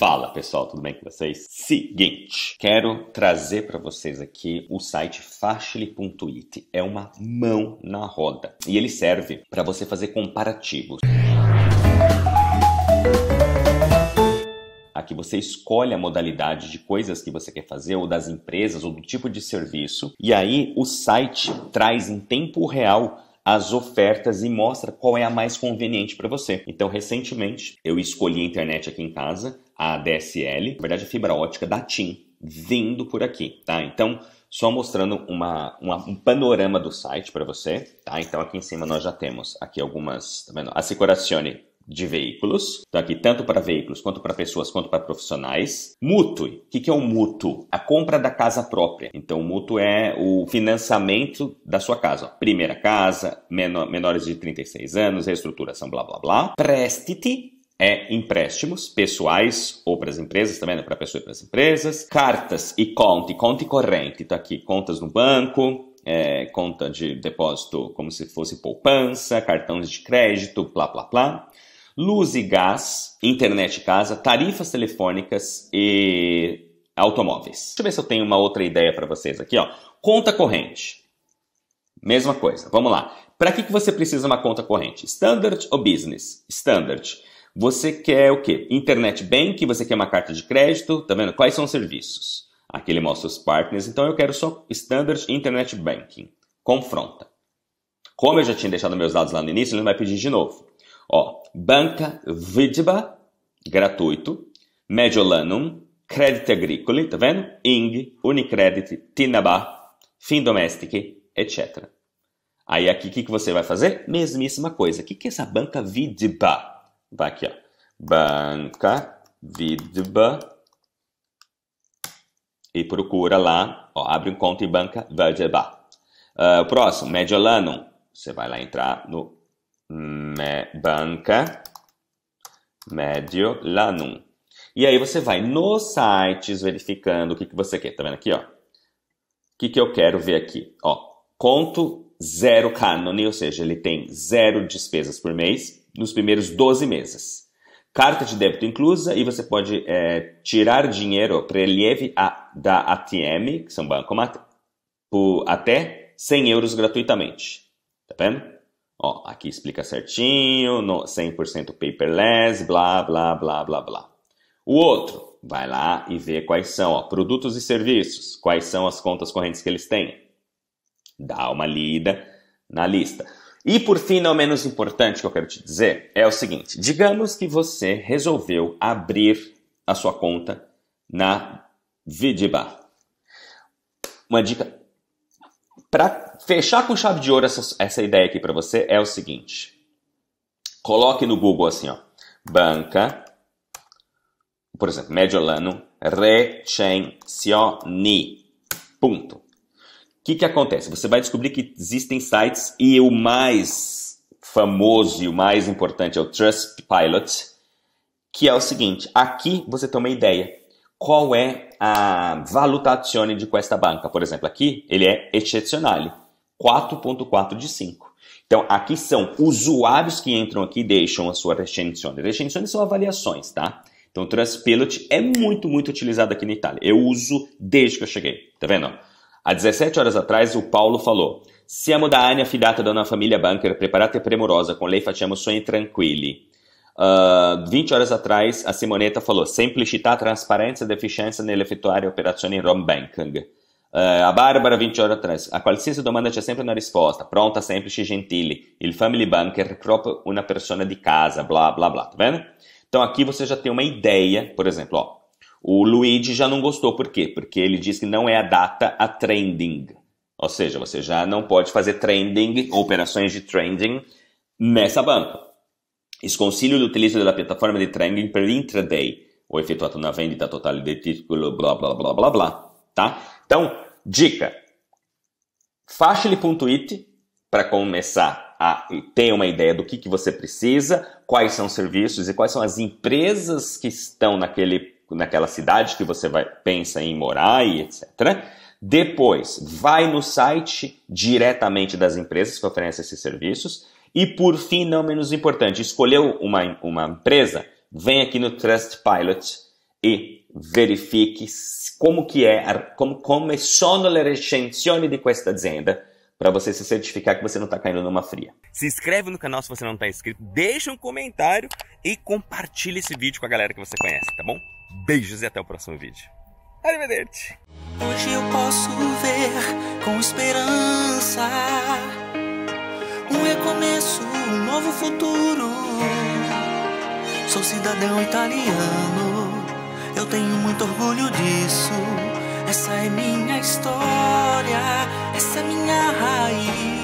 Fala pessoal, tudo bem com vocês? Seguinte, quero trazer para vocês aqui o site fashly.it. É uma mão na roda e ele serve para você fazer comparativos. Aqui você escolhe a modalidade de coisas que você quer fazer, ou das empresas, ou do tipo de serviço, e aí o site traz em tempo real as ofertas e mostra qual é a mais conveniente para você. Então, recentemente, eu escolhi a internet aqui em casa, a DSL, na verdade a fibra ótica da TIM, vindo por aqui, tá? Então, só mostrando uma, uma, um panorama do site para você, tá? Então aqui em cima nós já temos aqui algumas, tá vendo? Assicurazione de veículos, então aqui tanto para veículos quanto para pessoas quanto para profissionais. Mútuo, o que, que é o um mútuo? A compra da casa própria. Então o mútuo é o financiamento da sua casa, ó. primeira casa, menor, menores de 36 anos, reestruturação, blá blá blá. Prestiti, é empréstimos pessoais ou para as empresas, também né? para pessoas e para as empresas, cartas e conta, conta corrente, tá aqui, contas no banco, é, conta de depósito como se fosse poupança, cartões de crédito, plá, plá, plá. Luz e gás, internet e casa, tarifas telefônicas e automóveis. Deixa eu ver se eu tenho uma outra ideia para vocês aqui. Ó. Conta corrente. Mesma coisa, vamos lá. Para que, que você precisa uma conta corrente? Standard ou business? Standard. Você quer o quê? Internet Bank, você quer uma carta de crédito, tá vendo? Quais são os serviços? Aqui ele mostra os partners, então eu quero só Standard Internet Banking. Confronta. Como eu já tinha deixado meus dados lá no início, ele vai pedir de novo. Ó, Banca Vidba, gratuito. Mediolanum, Credit Agricole, tá vendo? ING, Unicredit, Tinabá, Findomestic, etc. Aí aqui o que, que você vai fazer? Mesmíssima coisa. O que, que é essa banca Vidba? Vai aqui, ó. Banca Vidba. E procura lá, ó, abre um conta em banca Vidba. Uh, ah, o próximo, Mediolanum. Você vai lá entrar no me, Banca Mediolanum. E aí você vai nos sites verificando o que, que você quer. Tá vendo aqui, ó? O que, que eu quero ver aqui? Ó, conto zero cânone, ou seja, ele tem zero despesas por mês nos primeiros 12 meses. Carta de débito inclusa e você pode é, tirar dinheiro, prelieve a, da ATM, que são bancomat, por até 100 euros gratuitamente. Tá vendo? Ó, aqui explica certinho, no 100% paperless, blá, blá, blá, blá, blá. O outro, vai lá e vê quais são, ó, produtos e serviços, quais são as contas correntes que eles têm. Dá uma lida na lista. E por fim, não menos importante que eu quero te dizer é o seguinte: digamos que você resolveu abrir a sua conta na Vidibar. Uma dica para fechar com chave de ouro essa, essa ideia aqui para você é o seguinte: coloque no Google assim, ó, banca, por exemplo, Mediolano Recensioni. Ponto que, que acontece? Você vai descobrir que existem sites e o mais famoso e o mais importante é o Trustpilot, que é o seguinte: aqui você tem uma ideia qual é a valutazione de questa banca. Por exemplo, aqui ele é excepcional, 4.4 de 5. Então, aqui são usuários que entram aqui e deixam a sua recensione. Recensione são avaliações, tá? Então, o Trustpilot é muito, muito utilizado aqui na Itália. Eu uso desde que eu cheguei, tá vendo? Há 17 horas atrás, o Paulo falou: Siamo da Ania fidata da una família banker preparata e premurosa, com lei facciamo sonhos tranquilli. Uh, ah, 20 horas atrás, a Simoneta falou: Simplicidade, transparência e eficiência nell'effettuare operações em ROM banking. Uh, a Bárbara, 20 horas atrás, a qualsiasi domanda c'è sempre uma resposta, pronta, semplice, gentile. Il family banker è proprio una persona di casa, blá blá blá, tá vendo? Então aqui você já tem uma ideia, por exemplo, ó, o Luigi já não gostou, por quê? Porque ele diz que não é a data a trending. Ou seja, você já não pode fazer trending, operações de trending nessa banca. do utilizo da plataforma de trending per intraday, o effettuato una da totalidade de título, blá blá blá blá blá, tá? Então, dica, Fashly.it para começar a ter uma ideia do que, que você precisa, quais são os serviços e quais são as empresas que estão naquele naquela cidade que você vai, pensa em morar e etc. Depois, vai no site diretamente das empresas que oferecem esses serviços. E por fim, não menos importante, escolheu uma, uma empresa, vem aqui no Trustpilot e verifique como, que é, como, come sono le de di questa azienda para você se certificar que você não tá caindo numa fria. Se inscreve no canal se você não tá inscrito, deixa um comentário e compartilha esse vídeo com a galera que você conhece, tá bom? Beijos e até o próximo vídeo. Arrivederci! Hoje eu posso ver com esperança um recomeço, um novo futuro. Sou cidadão italiano, eu tenho muito orgulho disso. Essa é minha história essa minha raiz.